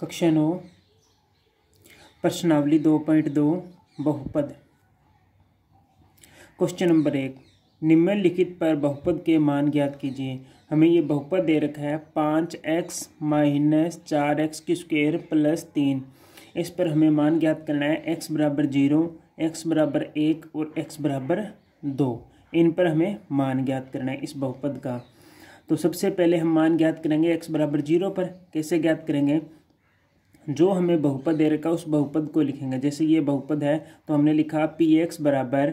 कक्षा नौ प्रश्नावली दो पॉइंट दो बहुपद क्वेश्चन नंबर एक निम्नलिखित पर बहुपद के मान ज्ञात कीजिए हमें ये बहुपद दे रखा है पाँच एक्स माइनस चार एक्स की स्क्वेयर प्लस तीन इस पर हमें मान ज्ञात करना है एक्स बराबर जीरो एक्स बराबर एक और एक्स बराबर दो इन पर हमें मान ज्ञात करना है इस बहुपद का तो सबसे पहले हम मान ज्ञात करेंगे एक्स बराबर जीरो पर कैसे ज्ञात करेंगे जो हमें बहुपद दे रखा है उस बहुपद को लिखेंगे जैसे ये बहुपद है तो हमने लिखा पी एक्स बराबर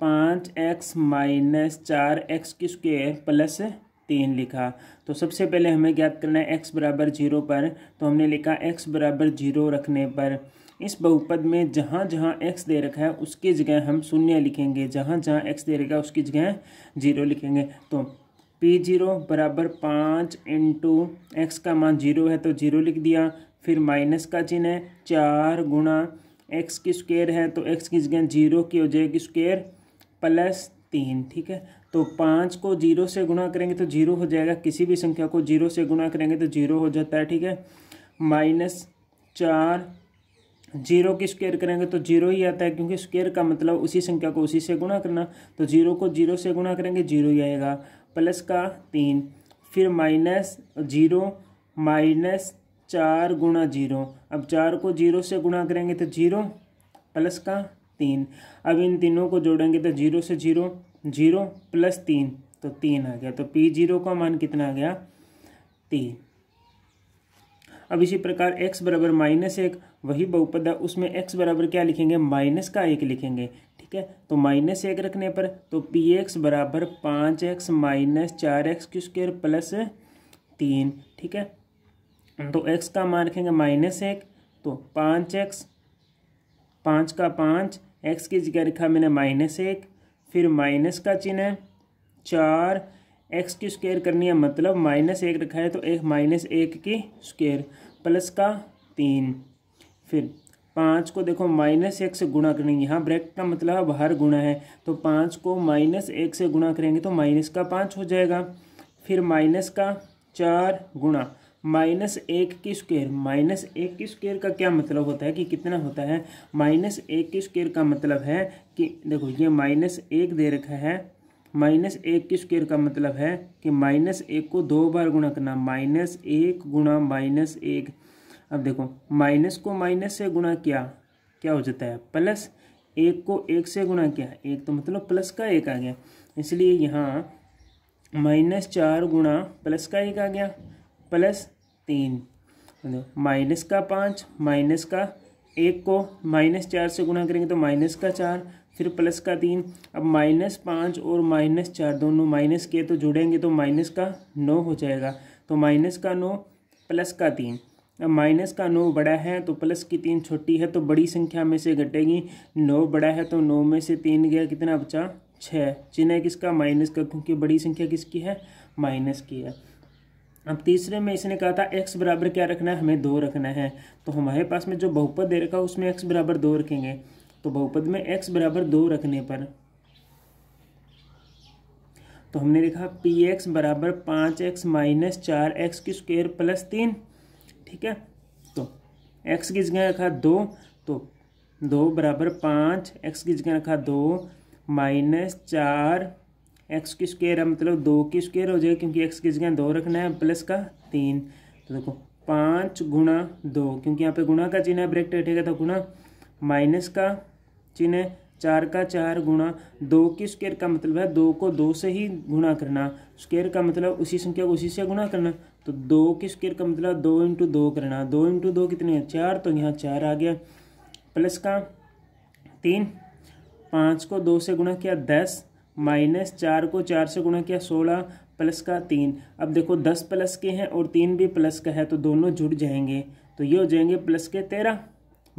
पाँच एक्स माइनस चार एक्स की स्क्वेयर प्लस तीन लिखा तो सबसे पहले हमें ज्ञात करना है एक्स बराबर जीरो पर तो हमने लिखा एक्स बराबर जीरो रखने पर इस बहुपद में जहाँ जहाँ एक्स दे रखा है उसकी जगह हम शून्य लिखेंगे जहाँ जहाँ एक्स दे रखा है उसकी जगह जीरो लिखेंगे तो पी जीरो बराबर पाँच इंटू एक्स का मान जीरो है तो जीरो लिख दिया फिर माइनस का चिन्ह है चार गुणा एक्स की स्क्वेयर है तो एक्स की जगह जीरो की हो जाएगी स्क्वेयर प्लस तीन ठीक है तो पाँच को जीरो से गुणा करेंगे तो जीरो हो जाएगा किसी भी संख्या को जीरो से गुणा करेंगे तो जीरो हो जाता है ठीक है माइनस चार जीरो की स्क्वेयर करेंगे तो जीरो ही आता है क्योंकि स्क्वेयर का मतलब उसी संख्या को उसी से गुणा करना तो जीरो को जीरो से गुणा करेंगे जीरो ही आएगा प्लस का तीन फिर माइनस जीरो माइनस चार गुणा जीरो अब चार को जीरो से गुणा करेंगे तो जीरो प्लस का तीन अब इन तीनों को जोड़ेंगे तो जीरो से जीरो जीरो प्लस तीन तो तीन आ गया तो पी जीरो का मान कितना आ गया तीन अब इसी प्रकार x बराबर माइनस एक वही बहुपद है उसमें x बराबर क्या लिखेंगे माइनस का एक लिखेंगे ठीक है तो माइनस एक रखने पर तो पी एक्स बराबर पाँच एक्स माइनस चार एक्स की स्क्वेयर प्लस तीन ठीक है तो एक्स का मान रखेंगे माइनस एक तो पाँच एक्स पाँच का पाँच एक्स की जगह रखा मैंने माइनस एक फिर माइनस का चिन्ह है चार एक्स की स्क्वेयर करनी है मतलब माइनस एक रखा है तो एक माइनस एक की स्क्वेयर प्लस का तीन फिर पाँच को देखो माइनस एक से गुणा करेंगे यहाँ ब्रैकेट का मतलब है बाहर गुणा है तो पाँच को माइनस एक से गुणा करेंगे तो माइनस का पाँच हो जाएगा फिर माइनस का चार गुणा माइनस एक की स्क्वेयर माइनस एक की स्क्वेयर का क्या मतलब होता है कि कितना होता है माइनस एक की स्क्वेयर का मतलब है कि देखो ये माइनस एक दे रखा है माइनस एक की स्क्वेयर का मतलब है कि माइनस एक को दो बार गुणा करना माइनस एक गुणा माइनस एक अब देखो माइनस को माइनस से गुणा किया क्या हो जाता है प्लस एक को एक से गुणा किया एक तो मतलब प्लस का एक आ गया इसलिए यहाँ माइनस चार गुणा प्लस का एक आ गया प्लस तीन माइनस मतलब का पाँच माइनस का एक को माइनस चार से गुणा करेंगे तो माइनस का चार फिर प्लस का तीन अब माइनस पाँच और माइनस चार दोनों माइनस के तो जुड़ेंगे तो माइनस का नौ हो जाएगा तो माइनस का नौ प्लस का तीन अब माइनस का नौ बड़ा है तो प्लस की तीन छोटी है तो बड़ी संख्या में से घटेगी नौ बड़ा है तो नौ में से तीन गया कितना बचा छः चिन्ह किसका माइनस का क्योंकि बड़ी संख्या किसकी है माइनस की है अब तीसरे में इसने कहा था x बराबर क्या रखना है हमें दो रखना है तो हमारे पास में जो बहुपद दे रखा है उसमें x बराबर दो रखेंगे तो बहुपद में x बराबर दो रखने पर तो हमने देखा पी एक्स बराबर पाँच एक्स माइनस चार एक्स की स्क्वेयर प्लस तीन ठीक है तो x की जगह रखा दो तो दो बराबर पाँच एक्स की जगह रखा दो माइनस चार एक्स की स्केयर है मतलब दो की स्केयर हो जाएगा क्योंकि एक्स की जगह दो रखना है प्लस का तीन तो देखो पाँच गुणा दो क्योंकि यहाँ पे गुणा का चिन्ह है ब्रेक हटेगा तो गुणा माइनस का चिन्ह है चार का चार गुणा दो की स्केयर का मतलब है दो को दो से ही गुणा करना स्केयर का मतलब उसी संख्या को उसी से गुणा करना तो दो की स्केयर का मतलब दो इंटू दो करना दो इंटू दो कितने है चार तो यहाँ चार आ गया प्लस का तीन पाँच को दो से गुणा किया दस माइनस चार को चार से गुणा किया सोलह प्लस का तीन अब देखो दस प्लस के हैं और तीन भी प्लस का है तो दोनों जुड़ जाएंगे तो ये हो जाएंगे प्लस के तेरह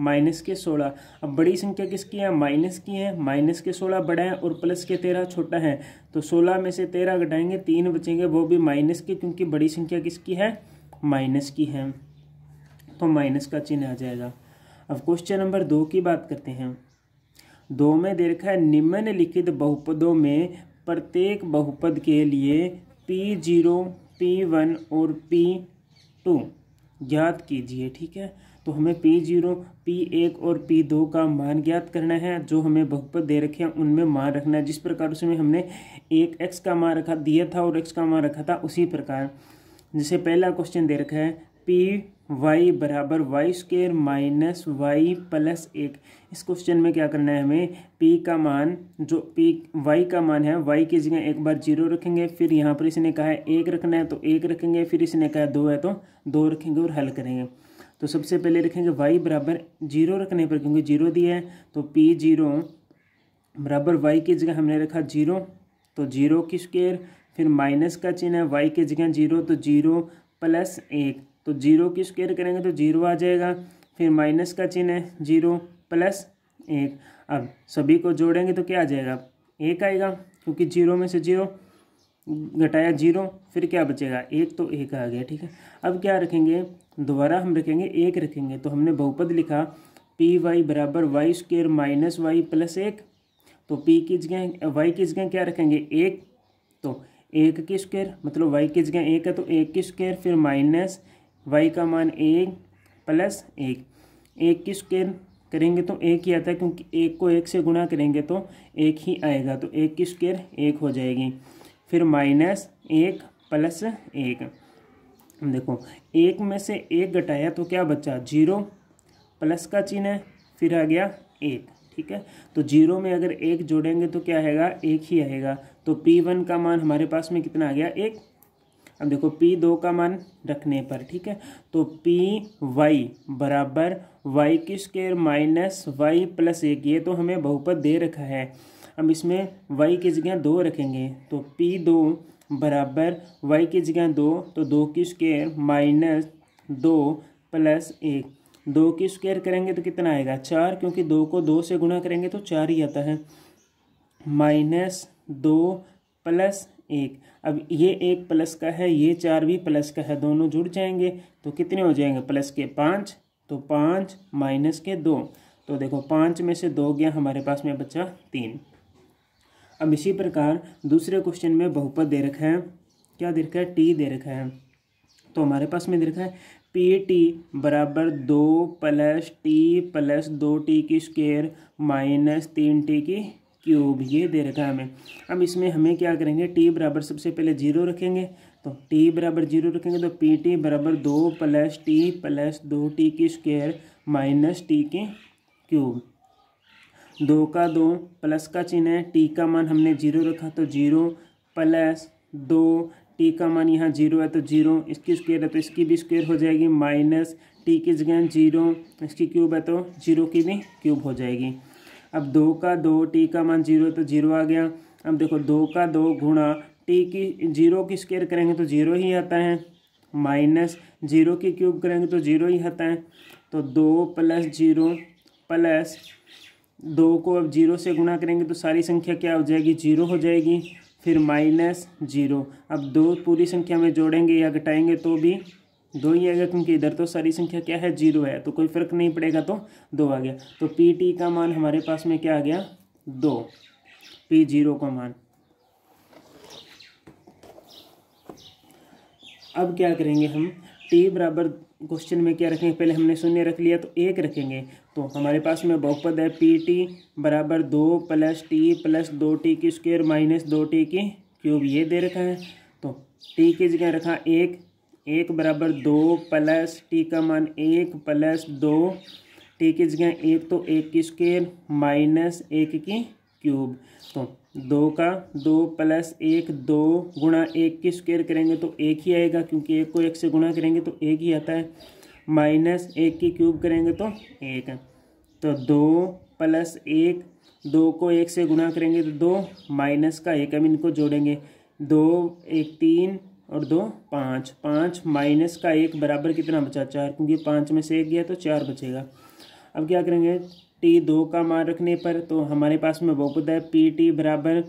माइनस के सोलह अब बड़ी संख्या किसकी है माइनस की है माइनस के सोलह बड़ा है और प्लस के तेरह छोटा है तो सोलह में से तेरह घटाएंगे तीन बचेंगे वो भी माइनस के क्योंकि बड़ी संख्या किसकी है माइनस की है तो माइनस का चिन्ह आ जाएगा अब क्वेश्चन नंबर दो की बात करते हैं दो में दे रखा है निम्नलिखित बहुपदों में प्रत्येक बहुपद के लिए पी जीरो पी वन और पी टू ज्ञात कीजिए ठीक है तो हमें पी जीरो पी एक और पी दो का मान ज्ञात करना है जो हमें बहुपद दे रखे हैं उनमें मान रखना है जिस प्रकार उसमें हमने एक एक्स का मान रखा दिया था और एक्स का मान रखा था उसी प्रकार जैसे पहला क्वेश्चन दे रखा है पी वाई बराबर y square minus y plus एक इस क्वेश्चन में क्या करना है हमें पी का मान जो पी वाई का मान है वाई की जगह एक बार जीरो रखेंगे फिर यहाँ पर इसने कहा है एक रखना है तो एक रखेंगे फिर इसने कहा है दो है तो दो रखेंगे और हल करेंगे तो सबसे पहले रखेंगे वाई बराबर जीरो रखने पर क्योंकि जीरो दिया है तो पी जीरो बराबर वाई की जगह हमने रखा जीरो तो जीरो की स्क्र फिर माइनस का चिन्ह है वाई की जगह जीरो तो जीरो प्लस एक तो जीरो की स्क्वेयर करेंगे तो जीरो आ जाएगा फिर माइनस का चिन्ह है जीरो प्लस एक अब सभी को जोड़ेंगे तो क्या आ जाएगा एक आएगा क्योंकि जीरो में से जीरो घटाया जीरो फिर क्या बचेगा एक तो एक आ गया ठीक है अब क्या रखेंगे दोबारा हम रखेंगे एक रखेंगे तो हमने बहुपद लिखा पी वाई बराबर y square minus y plus एक तो पी की जगह वाई की जगह क्या रखेंगे एक तो एक की स्क्वेयर मतलब वाई की जगह एक है तो एक की स्क्वेयर फिर माइनस वाई का मान एक प्लस एक एक की स्क्वेयर करेंगे तो एक ही आता है क्योंकि एक को एक से गुणा करेंगे तो एक ही आएगा तो एक की स्क्वेयर एक हो जाएगी फिर माइनस एक प्लस एक देखो एक में से एक घटाया तो क्या बचा जीरो प्लस का चिन्ह है फिर आ गया एक ठीक है तो जीरो में अगर एक जोड़ेंगे तो क्या आएगा एक ही आएगा तो पी वन का मान हमारे पास में कितना आ गया एक अब देखो पी दो का मान रखने पर ठीक है तो पी वाई बराबर वाई की स्क्वेयर माइनस वाई प्लस एक ये तो हमें बहुपद दे रखा है अब इसमें वाई की जगह दो रखेंगे तो पी दो बराबर वाई की जगह दो तो दो की स्क्वेयर माइनस दो प्लस एक दो की स्क्वेयर करेंगे तो कितना आएगा चार क्योंकि दो को दो से गुणा करेंगे तो चार ही आता है माइनस दो प्लस एक अब ये एक प्लस का है ये चार भी प्लस का है दोनों जुड़ जाएंगे तो कितने हो जाएंगे प्लस के पाँच तो पाँच माइनस के दो तो देखो पाँच में से दो गया हमारे पास में बच्चा तीन अब इसी प्रकार दूसरे क्वेश्चन में बहुपद दे रखा है क्या दे रखा है टी दे रखा है तो हमारे पास में दे रखा है पी टी बराबर दो प्लस टी प्लस दो टी की स्केयर माइनस तीन टी की क्यूब ये दे रखा है हमें अब इसमें हमें क्या करेंगे टी बराबर सबसे पहले जीरो रखेंगे तो टी बराबर जीरो रखेंगे तो पी टी बराबर दो प्लस टी प्लस दो टी की स्क्वेयर माइनस टी की क्यूब दो का दो प्लस का चिन्ह है टी का मान हमने जीरो रखा तो जीरो प्लस दो टी का मान यहाँ जीरो है तो जीरो इसकी स्क्वेयर है तो इसकी भी स्क्वेयर हो जाएगी माइनस टी की जगह जीरो इसकी क्यूब है तो जीरो की भी क्यूब हो जाएगी अब दो का दो टी का मान जीरो तो जीरो आ गया अब देखो दो का दो गुणा टी की जीरो की स्केयर करेंगे तो जीरो ही आता है माइनस जीरो की क्यूब करेंगे तो जीरो ही आता है तो दो प्लस जीरो प्लस दो को अब जीरो से गुणा करेंगे तो सारी संख्या क्या हो जाएगी जीरो हो जाएगी फिर माइनस जीरो अब दो पूरी संख्या में जोड़ेंगे या घटाएंगे तो भी दो ही आएगा क्योंकि इधर तो सारी संख्या क्या है जीरो है तो कोई फर्क नहीं पड़ेगा तो दो आ गया तो पी टी का मान हमारे पास में क्या आ गया दो पी जीरो का मान अब क्या करेंगे हम टी बराबर क्वेश्चन में क्या रखेंगे पहले हमने शून्य रख लिया तो एक रखेंगे तो हमारे पास में बहुपद है पी टी बराबर दो प्लस टी प्लस दो टी की स्क्वेयर माइनस दो टी की क्यूब ये दे रखा है तो टी की जगह रखा एक एक बराबर दो प्लस टी का मान एक प्लस दो टी की जगह एक तो एक की स्क्वेयर माइनस एक की क्यूब तो दो का दो प्लस एक दो गुणा एक की स्क्वेयर करेंगे तो एक ही आएगा क्योंकि एक को एक से गुणा करेंगे तो एक ही आता है माइनस एक की क्यूब करेंगे तो एक तो दो प्लस एक दो को एक से गुणा करेंगे तो दो माइनस का एक हम इनको जोड़ेंगे दो एक तीन और दो पाँच पाँच माइनस का एक बराबर कितना बचा चार क्योंकि पाँच में से एक गया तो चार बचेगा अब क्या करेंगे टी दो का मान रखने पर तो हमारे पास में पता है पी टी बराबर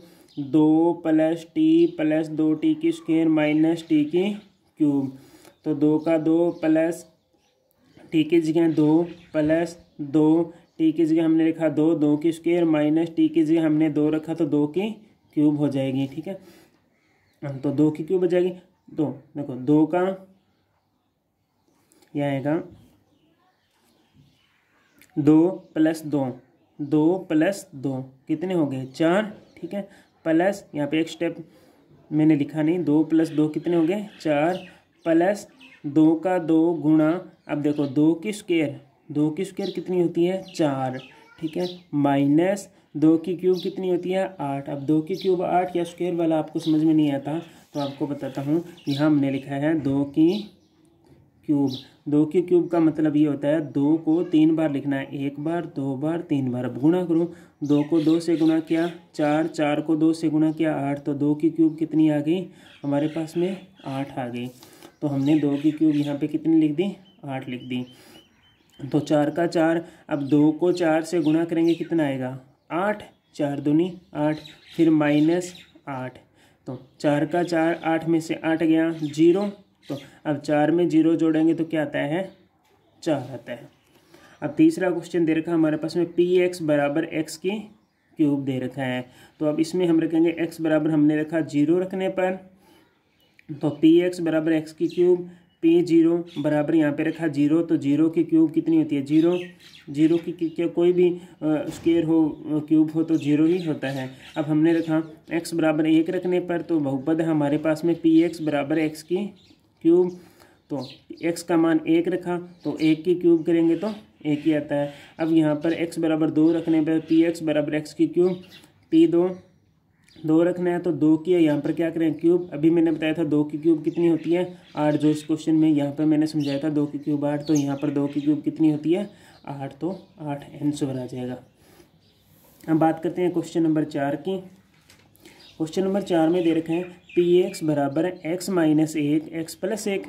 दो प्लस टी प्लस दो टी की स्क्वेयर माइनस टी की क्यूब तो दो का दो प्लस टी की जगह दो प्लस दो टी की जगह हमने लिखा दो दो की स्क्वेयर माइनस टी की जगह हमने दो रखा तो दो की क्यूब हो जाएगी ठीक है तो दो की क्यों बचेगी दो देखो दो का यह आएगा दो प्लस दो दो प्लस दो कितने हो गए चार ठीक है प्लस यहाँ पे एक स्टेप मैंने लिखा नहीं दो प्लस दो कितने हो गए चार प्लस दो का दो गुणा अब देखो दो की स्क्वेयर दो की स्क्वेयर कितनी होती है चार ठीक है माइनस दो की क्यूब कितनी होती है आठ अब दो की क्यूब आठ या स्क्वेयर वाला आपको समझ में नहीं आता तो आपको बताता हूँ यहाँ हमने लिखा है दो की क्यूब दो की क्यूब का मतलब ये होता है दो को तीन बार लिखना है एक बार दो बार तीन बार अब गुणा करूँ दो को दो से गुणा किया चार चार को दो से गुणा किया आठ तो दो की क्यूब कितनी आ गई हमारे पास में आठ आ गई तो हमने दो की क्यूब यहाँ पे कितनी लिख दी आठ लिख दी तो चार का चार अब दो को चार से गुणा करेंगे कितना आएगा आठ चार दूनी आठ फिर माइनस आठ तो चार का चार आठ में से आठ गया जीरो तो अब चार में जीरो जोड़ेंगे तो क्या आता है चार आता है अब तीसरा क्वेश्चन दे रखा है हमारे पास में पी एक्स बराबर एक्स की क्यूब दे रखा है तो अब इसमें हम रखेंगे एक्स बराबर हमने रखा जीरो रखने पर तो पी एक्स बराबर एक्स की क्यूब पे जीरो बराबर यहाँ पे रखा जीरो तो जीरो की क्यूब कितनी होती है जीरो जीरो की क्या कोई भी स्केयर हो क्यूब हो तो जीरो ही होता है अब हमने रखा एक्स बराबर एक रखने पर तो बहुपद हमारे पास में पी एक्स बराबर एक्स की क्यूब तो एक्स का मान एक रखा तो एक की क्यूब करेंगे तो एक ही आता है अब यहाँ पर एक्स बराबर दो रखने पर पी एक्स बराबर एक्स की क्यूब पी दो दो रखना है तो दो की है यहाँ पर क्या करें क्यूब अभी मैंने बताया था दो की क्यूब कितनी होती है आठ जो इस क्वेश्चन में यहाँ पर मैंने समझाया था दो की क्यूब आठ तो यहाँ पर दो की क्यूब कितनी होती है आठ तो आठ आंसर आ जाएगा हम बात करते हैं क्वेश्चन नंबर चार की क्वेश्चन नंबर चार में दे रखे हैं पी एक्स बराबर एक्स माइनस एक एक्स प्लस एक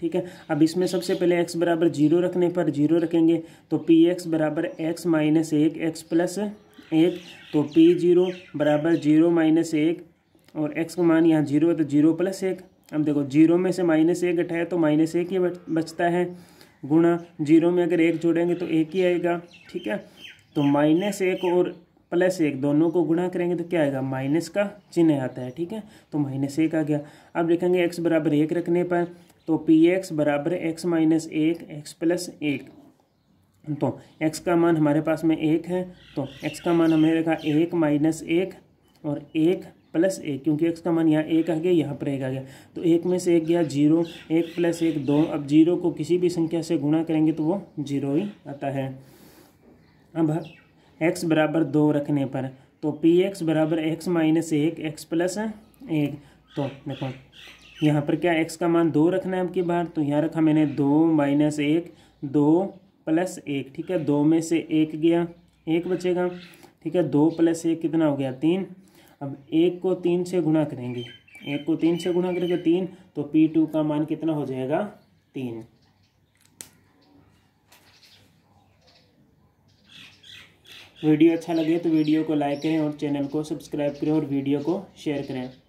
ठीक है अब इसमें सबसे पहले एक्स बराबर जीरो रखने पर जीरो रखेंगे तो पी एक्स बराबर एक्स माइनस एक एक्स प्लस एक तो पी जीरो बराबर जीरो माइनस एक और एक्स का मान यहाँ जीरो है तो जीरो प्लस एक अब देखो जीरो में से माइनस एक घटाया तो माइनस एक ही बचता है गुणा जीरो में अगर एक जोड़ेंगे तो एक ही आएगा ठीक है तो माइनस एक और प्लस एक दोनों को गुणा करेंगे तो क्या आएगा माइनस का चिन्ह आता है ठीक है तो माइनस एक आ गया अब देखेंगे एक्स बराबर एक रखने पर तो पी एक्स बराबर एक्स माइनस एक एक्स प्लस एक तो x का मान हमारे पास में एक है तो x का मान हमने रखा एक माइनस एक और एक प्लस एक क्योंकि x का मान यहाँ एक आ गया यहाँ पर एक आ गया तो एक में से एक गया जीरो एक प्लस एक दो अब जीरो को किसी भी संख्या से गुणा करेंगे तो वो जीरो ही आता है अब x बराबर दो रखने पर तो पी एक्स बराबर एक्स माइनस एक एक्स प्लस एक तो देखो यहाँ पर क्या x का मान दो रखना है अब की बार तो यहाँ रखा मैंने दो माइनस एक दो प्लस एक ठीक है दो में से एक गया एक बचेगा ठीक है दो प्लस एक कितना हो गया तीन अब एक को तीन से गुणा करेंगे एक को तीन से गुणा करके तीन तो पी टू का मान कितना हो जाएगा तीन वीडियो अच्छा लगे तो वीडियो को लाइक करें और चैनल को सब्सक्राइब करें और वीडियो को शेयर करें